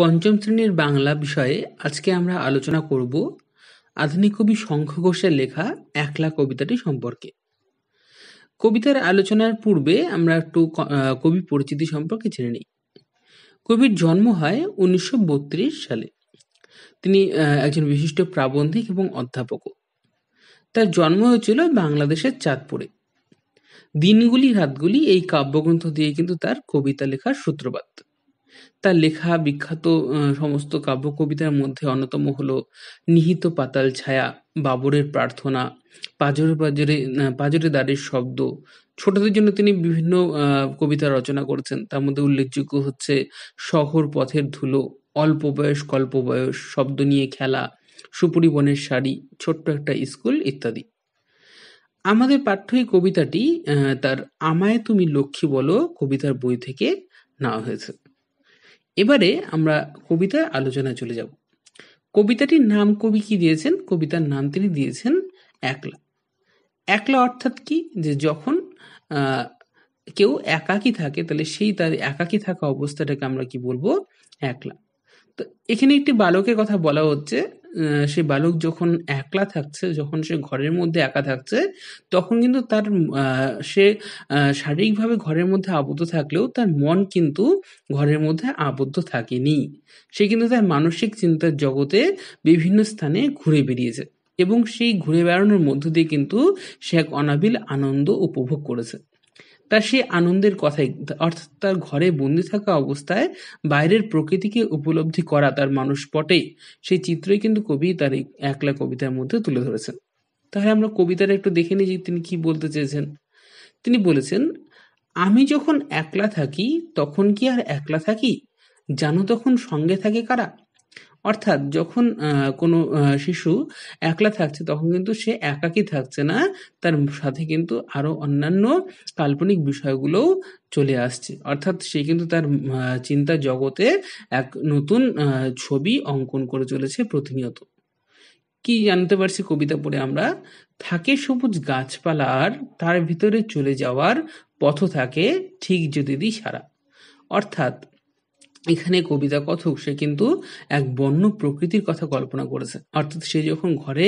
পঞ্চম শ্রেণীর বাংলা বিষয়ে আজকে আমরা আলোচনা করব আধুনিক কবি শঙ্খ ঘোষের লেখা একলা কবিতাটি সম্পর্কে কবিতার আলোচনার পূর্বে আমরা একটু কবি পরিচিতি সম্পর্কে জেনে নিই কবির জন্ম হয় উনিশশো সালে তিনি একজন বিশিষ্ট প্রাবন্ধিক এবং অধ্যাপকও তার জন্ম হয়েছিল বাংলাদেশের চাঁদপুরে দিনগুলি রাতগুলি এই কাব্যগ্রন্থ দিয়ে কিন্তু তার কবিতা লেখার সূত্রপাত তার লেখা বিখ্যাত সমস্ত কাব্য কবিতার মধ্যে অন্যতম হল নিহিত পাতাল ছায়া বাবরের প্রার্থনা পাজরে পাজরে পাজরে দাঁড়ির শব্দ ছোটদের জন্য তিনি বিভিন্ন কবিতা রচনা করেছেন তার মধ্যে উল্লেখযোগ্য হচ্ছে শহর পথের ধুলো অল্প বয়স কল্প বয়স শব্দ নিয়ে খেলা সুপুরি বনের শাড়ি ছোট্ট একটা স্কুল ইত্যাদি আমাদের পাঠ্য এই কবিতাটি তার আমায় তুমি লক্ষ্মী বলো কবিতার বই থেকে নেওয়া হয়েছে এবারে আমরা কবিতার আলোচনায় চলে যাব কবিতাটির নাম কবি কি দিয়েছেন কবিতার নাম তিনি দিয়েছেন একলা একলা অর্থাৎ কি যে যখন কেউ একাকী থাকে তাহলে সেই তার একাকী থাকা অবস্থাটাকে আমরা কি বলবো একলা তো এখানে একটি বালকের কথা বলা হচ্ছে সে বালক যখন একলা থাকছে যখন সে ঘরের মধ্যে একা থাকছে তখন কিন্তু তার সে শারীরিকভাবে ঘরের মধ্যে আবদ্ধ থাকলেও তার মন কিন্তু ঘরের মধ্যে আবদ্ধ থাকেনি সে কিন্তু তার মানসিক চিন্তার জগতে বিভিন্ন স্থানে ঘুরে বেরিয়েছে এবং সেই ঘুরে বেড়ানোর মধ্য দিয়ে কিন্তু সে এক অনাবিল আনন্দ উপভোগ করেছে তার সেই আনন্দের কথাই অর্থাৎ তার ঘরে বন্দি থাকা অবস্থায় বাইরের প্রকৃতিকে উপলব্ধি করা তার মানুষ পটে সেই চিত্রই কিন্তু কবি তার এই একলা কবিতার মধ্যে তুলে ধরেছেন তাহলে আমরা কবিতাটা একটু দেখে নিই যে তিনি কি বলতে চেয়েছেন তিনি বলেছেন আমি যখন একলা থাকি তখন কি আর একলা থাকি জানো তখন সঙ্গে থাকে কারা অর্থাৎ যখন কোনো শিশু একলা থাকছে তখন কিন্তু সে একাকি থাকছে না তার সাথে কিন্তু আরও অন্যান্য কাল্পনিক বিষয়গুলোও চলে আসছে অর্থাৎ সে কিন্তু তার চিন্তা জগতে এক নতুন ছবি অঙ্কন করে চলেছে প্রতিনিয়ত কি জানতে পারছি কবিতা পড়ে আমরা থাকে সবুজ গাছপালা আর তার ভিতরে চলে যাওয়ার পথ থাকে ঠিক যদি সারা অর্থাৎ এখানে কবিতা কথক সে কিন্তু এক বন্য প্রকৃতির কথা কল্পনা করেছে অর্থাৎ সে যখন ঘরে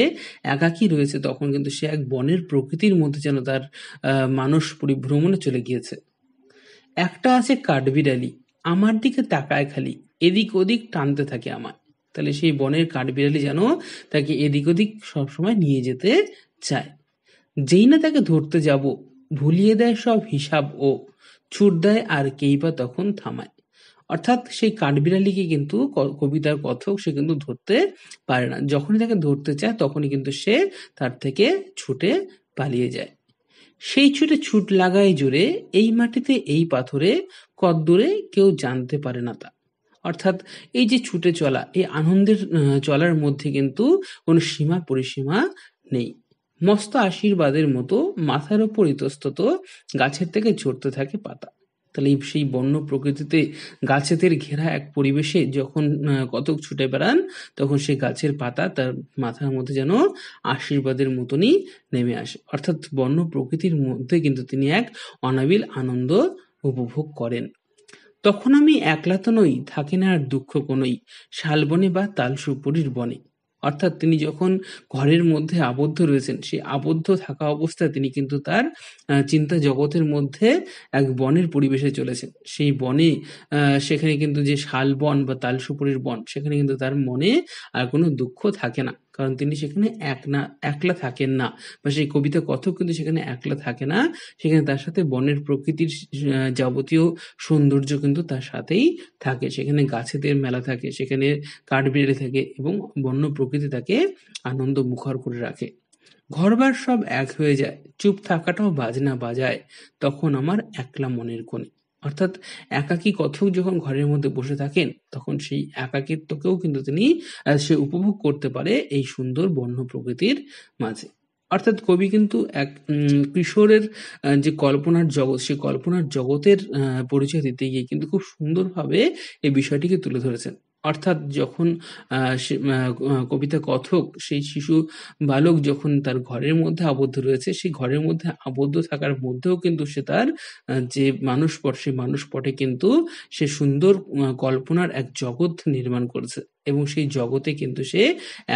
একাকী রয়েছে তখন কিন্তু সে এক বনের প্রকৃতির মধ্যে যেন তার মানুষ পরিভ্রমণে চলে গিয়েছে একটা আছে কাঠবিড়ালি আমার দিকে তাকায় খালি এদিক ওদিক টানতে থাকে আমার তাহলে সেই বনের কাঠবিড়ালি যেন তাকে এদিক ওদিক সবসময় নিয়ে যেতে চায় যেই না তাকে ধরতে যাব ভুলিয়ে দেয় সব হিসাব ও ছুট দেয় আর কেই বা তখন থামায় অর্থাৎ সেই কাঠবিড়ালিকে কিন্তু কবিতার কথক সে কিন্তু ধরতে পারে না যখনই তাকে ধরতে চায় তখনই কিন্তু সে তার থেকে ছুটে পালিয়ে যায় সেই ছুটে ছুট লাগায় জোরে এই মাটিতে এই পাথরে কদ্দূরে কেউ জানতে পারে না তা অর্থাৎ এই যে ছুটে চলা এই আনন্দের চলার মধ্যে কিন্তু কোনো সীমা পরিসীমা নেই মস্ত আশীর্বাদের মতো মাথার ওপর ইতস্তত গাছের থেকে ঝরতে থাকে পাতা তাহলে সেই বন্য প্রকৃতিতে গাছেদের ঘেরা এক পরিবেশে যখন কতক ছুটে বেড়ান তখন সেই গাছের পাতা তার মাথার মধ্যে যেন আশীর্বাদের মতনই নেমে আসে অর্থাৎ বন্য প্রকৃতির মধ্যে কিন্তু তিনি এক অনাবিল আনন্দ উপভোগ করেন তখন আমি একলা তো নই থাকি না আর দুঃখ কোনোই শালবনে বা তাল সুপুরির বনে অর্থাৎ তিনি যখন ঘরের মধ্যে আবদ্ধ রয়েছেন সেই আবদ্ধ থাকা অবস্থায় তিনি কিন্তু তার চিন্তা জগতের মধ্যে এক বনের পরিবেশে চলেছেন সেই বনে সেখানে কিন্তু যে শাল বন বা তাল বন সেখানে কিন্তু তার মনে আর কোনো দুঃখ থাকে না কারণ তিনি সেখানে এক না একলা থাকেন না বা সেই কবিতা কথক কিন্তু সেখানে একলা থাকে না সেখানে তার সাথে বনের প্রকৃতির যাবতীয় সৌন্দর্য কিন্তু তার সাথেই থাকে সেখানে গাছেদের মেলা থাকে সেখানে কাঠবিড়ে থাকে এবং বন্য প্রকৃতি তাকে আনন্দ মুখর করে রাখে ঘরবার সব এক হয়ে যায় চুপ থাকাটাও বাজনা বাজায় তখন আমার একলা মনের কোণে অর্থাৎ একাকী কথক যখন ঘরের মধ্যে বসে থাকেন তখন সেই একাকিত্বকেও কিন্তু তিনি সে উপভোগ করতে পারে এই সুন্দর বন্য প্রকৃতির মাঝে অর্থাৎ কবি কিন্তু এক কিশোরের যে কল্পনার জগৎ সেই কল্পনার জগতের পরিচয় দিতে গিয়ে কিন্তু খুব সুন্দরভাবে এই বিষয়টিকে তুলে ধরেছেন অর্থাৎ যখন কবিতা কথক সেই শিশু বালক যখন তার ঘরের মধ্যে আবদ্ধ রয়েছে সেই ঘরের মধ্যে আবদ্ধ থাকার মধ্যেও কিন্তু সে তার যে মানুষ পট সেই পটে কিন্তু সে সুন্দর কল্পনার এক জগৎ নির্মাণ করেছে এবং সেই জগতে কিন্তু সে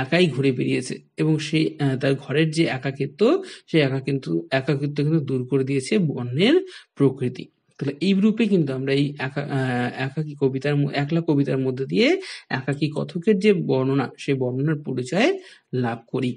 একাই ঘুরে বেরিয়েছে এবং সেই তার ঘরের যে একাকিত্ব সেই একাকিত্ব একাকিত্ব কিন্তু দূর করে দিয়েছে বন্যের প্রকৃতি তাহলে এই রূপে কিন্তু আমরা এই একা একাকী কবিতার একলা কবিতার মধ্যে দিয়ে একাকী কথকের যে বর্ণনা সেই বর্ণনার পরিচয় লাভ করি